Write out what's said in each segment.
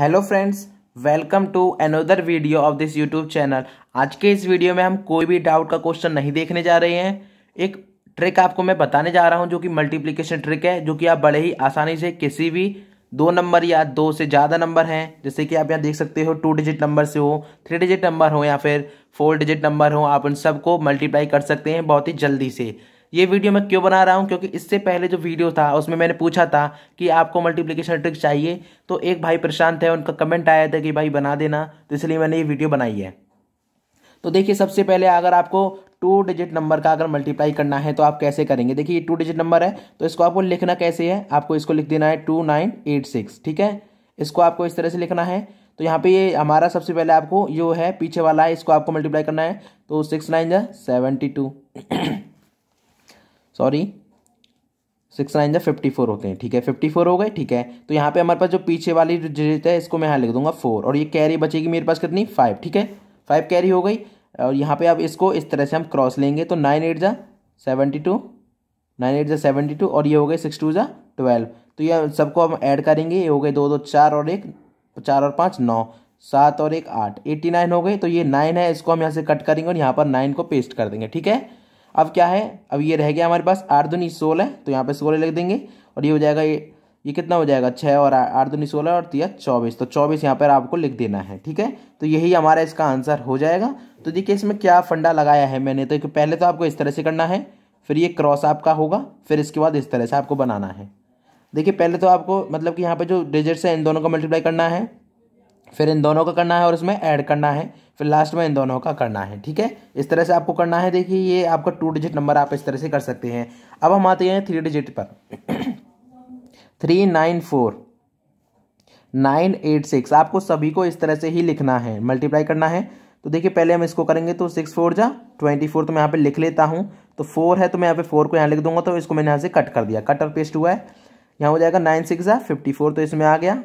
hello friends welcome to another video of this YouTube channel आज के इस video में हम कोई भी डाउट का क्वेश्चन नहीं देखने जा रहे हैं एक ट्रिक आपको मैं बताने जा रहा हूं जो कि मल्टीप्लिकेशन ट्रिक है जो कि आप बड़े ही आसानी से किसी भी दो नंबर या दो से ज़्यादा नंबर हैं जैसे कि आप यहाँ देख सकते हो टू डिजिट नंबर से हो थ्री डिजिट नंबर हो या फिर फोर डिजिट नंबर हो आप उन सबको मल्टीप्लाई कर सकते हैं बहुत ही जल्दी से ये वीडियो मैं क्यों बना रहा हूँ क्योंकि इससे पहले जो वीडियो था उसमें मैंने पूछा था कि आपको मल्टीप्लिकेशन ट्रिक चाहिए तो एक भाई परेशान थे उनका कमेंट आया था कि भाई बना देना तो इसलिए मैंने ये वीडियो बनाई है तो देखिए सबसे पहले अगर आपको टू डिजिट नंबर का अगर मल्टीप्लाई करना है तो आप कैसे करेंगे देखिए ये टू डिजिट नंबर है तो इसको आपको लिखना कैसे है आपको इसको लिख देना है टू नाइन एट सिक्स ठीक है इसको आपको इस तरह से लिखना है तो यहाँ पे ये हमारा सबसे पहले आपको जो है पीछे वाला है इसको आपको मल्टीप्लाई करना है तो सिक्स नाइन जै seventy two sorry six nine जा फिफ्टी फोर होते हैं ठीक है फिफ्टी फोर हो गए ठीक है तो यहाँ पे हमारे पास जो पीछे वाली जो डिजिट है इसको मैं यहाँ लिख दूंगा फोर और ये कैरी बचेगी मेरे पास कितनी फाइव ठीक है फाइव कैरी हो गई और यहाँ पे अब इसको इस तरह से हम क्रॉस लेंगे तो नाइन एट जा सेवेंटी टू नाइन एट जा सेवेंटी टू और ये हो गए सिक्स टू जा ट्वेल्व तो ये सबको हम ऐड करेंगे ये हो गए दो दो चार और एक चार और पाँच नौ सात और एक आठ एट्टी नाइन हो गई तो ये नाइन है इसको हम यहाँ से कट करेंगे और यहाँ पर नाइन को पेस्ट कर देंगे ठीक है अब क्या है अब ये रह गया हमारे पास आठ दूनी सोलह तो यहाँ पे सोलह लिख देंगे और ये हो जाएगा ये ये कितना हो जाएगा छः और आठ दूनी सोलह और तीन चौबीस तो चौबीस यहाँ पर आपको लिख देना है ठीक है तो यही हमारा इसका आंसर हो जाएगा तो देखिए इसमें क्या फंडा लगाया है मैंने तो पहले तो आपको इस तरह से करना है फिर ये क्रॉस आपका होगा फिर इसके बाद इस तरह से आपको बनाना है देखिए पहले तो आपको मतलब कि यहाँ पर जो डिजिट्स हैं इन दोनों को मल्टीप्लाई करना है फिर इन दोनों का करना है और इसमें ऐड करना है फिर लास्ट में इन दोनों का करना है ठीक है इस तरह से आपको करना है देखिए ये आपका टू डिजिट नंबर आप इस तरह से कर सकते हैं अब हम आते हैं थ्री डिजिट पर three nine four nine eight six आपको सभी को इस तरह से ही लिखना है मल्टीप्लाई करना है तो देखिए पहले हम इसको करेंगे तो सिक्स फोर जा ट्वेंटी फोर तो मैं यहाँ पे लिख लेता हूँ तो फोर है तो मैं यहाँ पे फोर को यहाँ लिख दूंगा तो इसको मैंने यहाँ से कट कर दिया कट और पेस्ट हुआ है यहाँ हो जाएगा नाइन सिक्स जा फिफ्टी फोर तो इसमें आ गया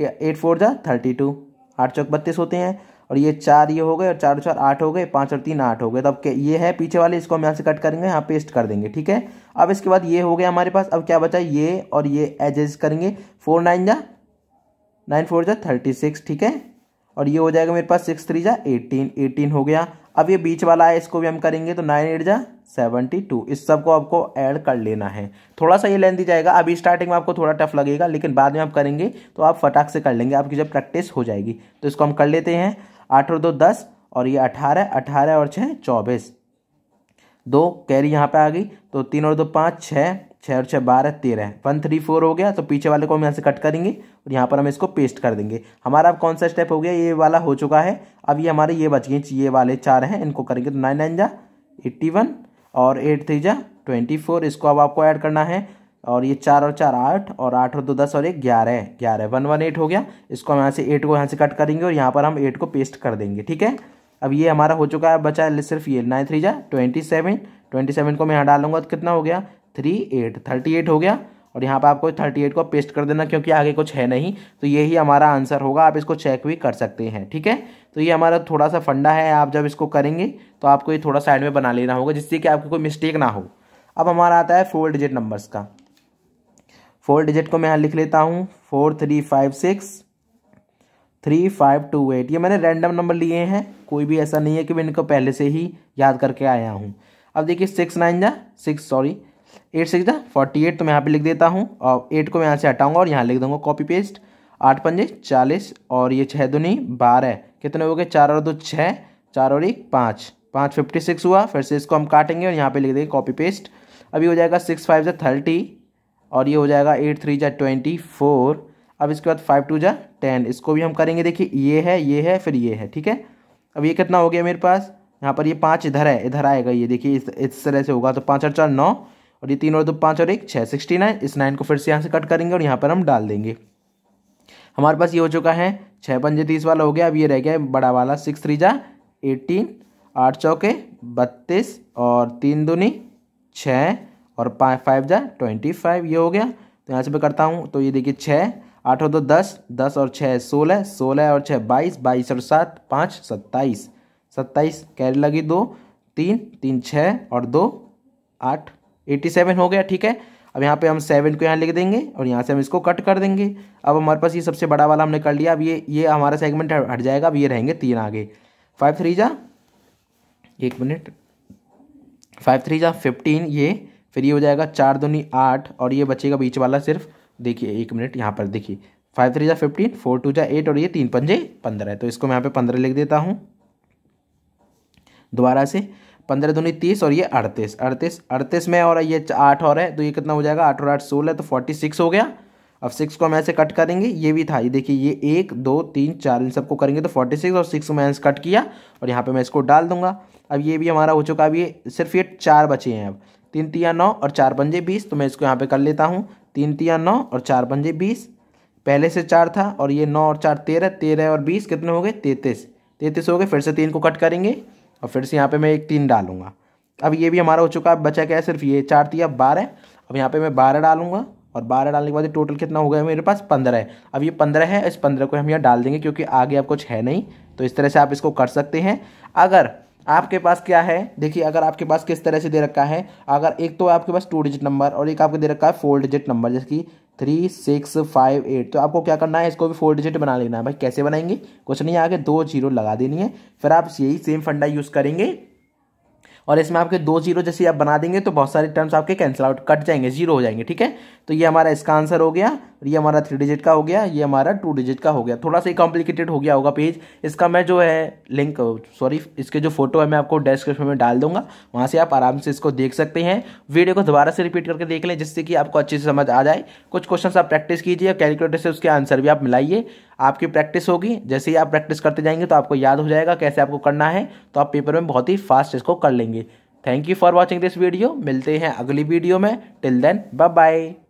एट फोर जा थर्टी टू आठ चौक बत्तीस होते हैं और ये चार ये हो गए और चार चार आठ हो गए पाँच और तीन आठ हो गए तो अब ये है पीछे वाले इसको हम यहाँ से कट करेंगे यहाँ पेस्ट कर देंगे ठीक है अब इसके बाद ये हो गया हमारे पास अब क्या बचा ये और ये एडजस्ट करेंगे फोर नाइन जा नाइन फोर जा थर्टी सिक्स ठीक है और ये हो जाएगा मेरे पास सिक्स थ्री जा एटीन एटीन हो गया अब ये बीच वाला है इसको भी हम करेंगे तो नाइन एट जा सेवेंटी टू इस सब को आपको ऐड कर लेना है थोड़ा सा ये लेंथ दी जाएगा अभी स्टार्टिंग में आपको थोड़ा टफ लगेगा लेकिन बाद में आप करेंगे तो आप फटाक से कर लेंगे आपकी जब प्रैक्टिस हो जाएगी तो इसको हम कर लेते हैं आठ और दो दस और ये अठारह अठारह और छः चौबीस दो कैरी यहाँ पर आ गई तो तीन और दो पाँच छः छः और छः बारह तेरह वन थ्री फोर हो गया तो पीछे वाले को हम यहाँ से कट करेंगे और यहाँ पर हम इसको पेस्ट कर देंगे हमारा अब कौन सा स्टेप हो गया ये वाला हो चुका है अब ये हमारे ये बच गए ये वाले चार हैं इनको करेंगे तो नाइन नाइन जा एट्टी वन और एट थ्री जा ट्वेंटी फोर इसको अब आपको ऐड करना है और ये चार और चार आठ और आठ और दो दस और एक ग्यारह ग्यारह वन वन एट हो गया इसको हम यहाँ से एट को यहाँ से कट करेंगे और यहाँ पर हम एट को पेस्ट कर देंगे ठीक है अब ये हमारा हो चुका है बचा है सिर्फ ये नाइन थ्री जा ट्वेंटी सेवन ट्वेंटी सेवन को मैं यहाँ डालूंगा तो कितना हो गया थ्री एट थर्टी एट हो गया और यहाँ पर आपको थर्टी एट को पेस्ट कर देना क्योंकि आगे कुछ है नहीं तो यही हमारा आंसर होगा आप इसको चेक भी कर सकते हैं ठीक है तो ये हमारा थोड़ा सा फंडा है आप जब इसको करेंगे तो आपको ये थोड़ा साइड में बना लेना होगा जिससे कि आपकी कोई मिस्टेक ना हो अब हमारा आता है फोर डिजिट नंबर्स का फोर डिजिट को मैं यहाँ लिख लेता हूँ four three five six three five two eight ये मैंने रैंडम नंबर लिए हैं कोई भी ऐसा नहीं है कि मैं इनको पहले से ही याद करके आया हूँ अब देखिए सिक्स नाइन जा six sorry eight six forty eight तो मैं यहाँ पे लिख देता हूँ और एट को मैं यहाँ से हटाऊंगा और यहाँ लिख दूंगा कॉपी पेस्ट आठ पंजे चालीस और ये छः दुनी बारह कितने हो गए चार और दो छः चार और एक पाँच पाँच फिफ्टी सिक्स हुआ फिर से इसको हम काटेंगे और यहाँ पे लिख देंगे कॉपी पेस्ट अभी हो जाएगा सिक्स फाइव जै थर्टी और ये हो जाएगा एट थ्री जा ट्वेंटी फोर अब इसके बाद फाइव टू जा टेन इसको भी हम करेंगे देखिए ये है ये है फिर ये है ठीक है अब ये कितना हो गया मेरे पास यहाँ पर ये पाँच इधर है इधर आएगा ये देखिए इस इस तरह से होगा तो पाँच और चार नौ और ये तीन और दो पाँच और एक छः सिक्सटी नाइन इस नाइन को फिर से यहाँ से कट करेंगे और यहाँ पर हम डाल देंगे हमारे पास ये हो चुका है छः पंजे तीस वाला हो गया अब ये रह गया बड़ा वाला सिक्स थ्री जा एटीन आठ चौके बत्तीस और तीन दूनी छः और पाँच फाइव जा ट्वेंटी फाइव ये हो गया तो यहाँ से मैं करता हूँ तो ये देखिए छः आठ और दो दस दस और छः सोलह सोलह और छः बाईस बाईस और सात पाँच सत्ताईस सत्ताईस कैरी लगी दो तीन तीन छः और दो आठ एट्टी सेवन हो गया ठीक है अब यहाँ पे हम सेवन को यहाँ लिख देंगे और यहाँ से हम इसको कट कर देंगे अब हमारे पास ये सबसे बड़ा वाला हमने कर लिया अब ये ये हमारा सेगमेंट हट जाएगा अब ये रहेंगे तीन आगे फाइव थ्री जा एक मिनट फाइव थ्री जा फिफ्टीन ये फिर ये हो जाएगा चार दूनी आठ और ये बचेगा बीच वाला सिर्फ देखिए एक मिनट यहाँ पर देखिए फाइव थ्री जा फिफ्टीन फोर टू जा एट और ये तीन पंजे पंद्रह है तो इसको मैं यहाँ पे पंद्रह लिख देता हूँ दोबारा से पंद्रह दूनी तीस और ये अड़तीस अड़तीस अड़तीस में और ये आठ और है तो ये कितना हो जाएगा आठ और आठ सोलह तो फोर्टी सिक्स हो गया अब सिक्स को हम ऐसे कट करेंगे ये भी था ये देखिए ये एक दो तीन चार इन सबको करेंगे तो फोर्टी सिक्स और सिक्स को मैंने कट किया और यहाँ पे मैं इसको डाल दूंगा अब ये भी हमारा हो चुका अब ये सिर्फ ये चार बचे हैं अब तीन तिया नौ और चार पंजे बीस तो मैं इसको यहाँ पर कर लेता हूँ तीन तिया नौ और चार पंजे बीस पहले से चार था और ये नौ और चार तेरह तेरह और बीस कितने हो गए तैंतीस तैंतीस हो गए फिर से तीन को कट करेंगे और फिर से यहाँ पे मैं एक तीन डालूंगा अब ये भी हमारा हो चुका है बचा क्या है सिर्फ ये चार तीन अब बारह अब यहाँ पे मैं बारह डालूंगा और बारह डालने के बाद टोटल कितना हो गया मेरे पास पंद्रह है अब ये पंद्रह है इस पंद्रह को हम यहाँ डाल देंगे क्योंकि आगे अब कुछ है नहीं तो इस तरह से आप इसको कर सकते हैं अगर आपके पास क्या है देखिए अगर आपके पास किस तरह से दे रखा है अगर एक तो आपके पास टू डिजिट नंबर और एक आपको दे रखा है फोर डिजिट नंबर जैसे कि थ्री सिक्स फाइव एट तो आपको क्या करना है इसको भी फोर डिजिट बना लेना है भाई कैसे बनाएंगे कुछ नहीं आगे दो जीरो लगा देनी है फिर आप यही सेम फंडा यूज़ करेंगे और इसमें आपके दो जीरो जैसे आप बना देंगे तो बहुत सारे टर्म्स आपके कैंसिल आउट कट जाएंगे जीरो हो जाएंगे ठीक है तो ये हमारा इसका आंसर हो गया ये हमारा थ्री डिजिट का हो गया ये हमारा टू डिजिट का हो गया थोड़ा सा कॉम्प्लिकेटेड हो गया होगा पेज इसका मैं जो है लिंक सॉरी इसके जो फोटो है मैं आपको डिस्क्रिप्शन में डाल दूंगा वहाँ से आप आराम से इसको देख सकते हैं वीडियो को दोबारा से रिपीट करके देख लें जिससे कि आपको अच्छे से समझ आ जाए कुछ क्वेश्चन आप प्रैक्टिस कीजिए कैलकुलेटर से उसके आंसर भी आप मिलाइए आपकी प्रैक्टिस होगी जैसे ही आप प्रैक्टिस करते जाएंगे तो आपको याद हो जाएगा कैसे आपको करना है तो आप पेपर में बहुत ही फास्ट इसको कर लेंगे thank you for watching this video मिलते हैं अगली वीडियो में टिल देन बाय बाय